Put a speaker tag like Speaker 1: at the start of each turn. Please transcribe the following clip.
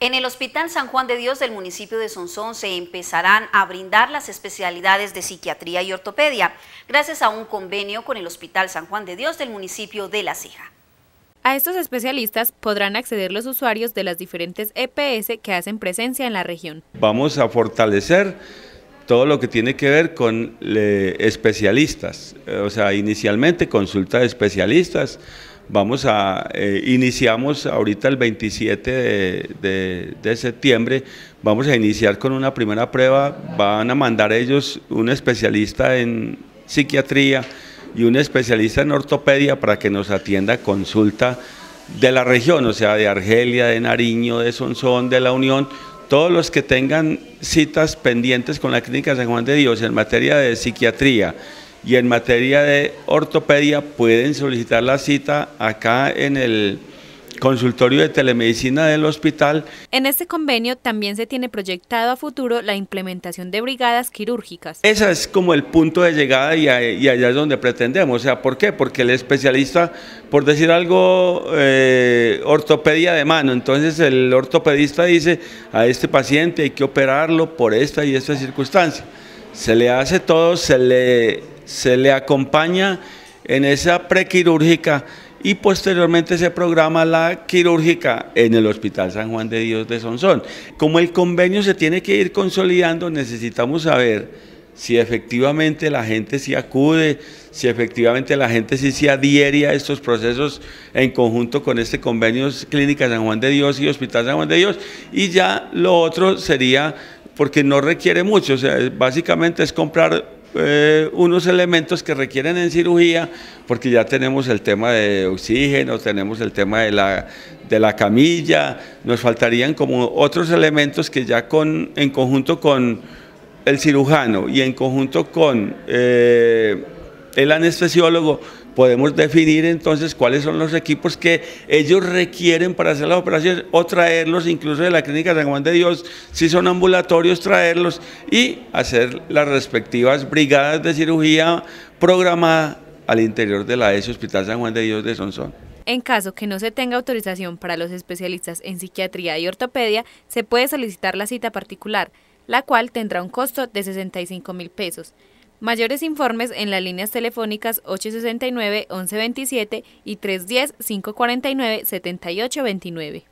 Speaker 1: En el Hospital San Juan de Dios del municipio de Sonsón se empezarán a brindar las especialidades de psiquiatría y ortopedia, gracias a un convenio con el Hospital San Juan de Dios del municipio de La Ceja. A estos especialistas podrán acceder los usuarios de las diferentes EPS que hacen presencia en la región.
Speaker 2: Vamos a fortalecer todo lo que tiene que ver con especialistas. Eh, o sea, inicialmente consulta de especialistas. Vamos a, eh, iniciamos ahorita el 27 de, septiembre, vamos a iniciar con una primera prueba, van a mandar ellos un especialista en psiquiatría y un especialista en ortopedia para que nos atienda consulta de la región, o sea, de Argelia, de Nariño, de Sonsón, de La Unión, todos los que tengan citas pendientes con la Clínica San Juan de Dios en materia de psiquiatría y en materia de ortopedia pueden solicitar la cita acá en el consultorio de telemedicina del hospital.
Speaker 1: En este convenio también se tiene proyectado a futuro la implementación de brigadas
Speaker 2: quirúrgicas. Ese es como el punto de llegada y, allá es donde pretendemos. O sea, ¿por qué? Porque el especialista, por decir algo, eh, ortopedia de mano. Entonces el ortopedista dice a este paciente hay que operarlo por esta y esta circunstancia. Se le hace todo, se le, se le acompaña en esa prequirúrgica y posteriormente se programa la quirúrgica en el Hospital San Juan de Dios de Sonsón. Como el convenio se tiene que ir consolidando, necesitamos saber si efectivamente la gente sí acude, si efectivamente la gente sí se adhiere a estos procesos en conjunto con este convenio Clínica San Juan de Dios y Hospital San Juan de Dios. Y ya lo otro sería, porque no requiere mucho, o sea, básicamente es comprar eh, unos elementos que requieren en cirugía, porque ya tenemos el tema de oxígeno, tenemos el tema de la, camilla, nos faltarían como otros elementos que ya con, en conjunto con el cirujano y en conjunto con... Eh, el anestesiólogo, podemos definir entonces cuáles son los equipos que ellos requieren para hacer las operaciones o traerlos incluso de la clínica San Juan de Dios, si son ambulatorios, traerlos y hacer las respectivas brigadas de cirugía programada al interior de la ESO Hospital San Juan de Dios de Sonsón.
Speaker 1: En caso que no se tenga autorización para los especialistas en psiquiatría y ortopedia, se puede solicitar la cita particular, la cual tendrá un costo de 65 mil pesos. Mayores informes en las líneas telefónicas 869-1127 y 310-549-7829.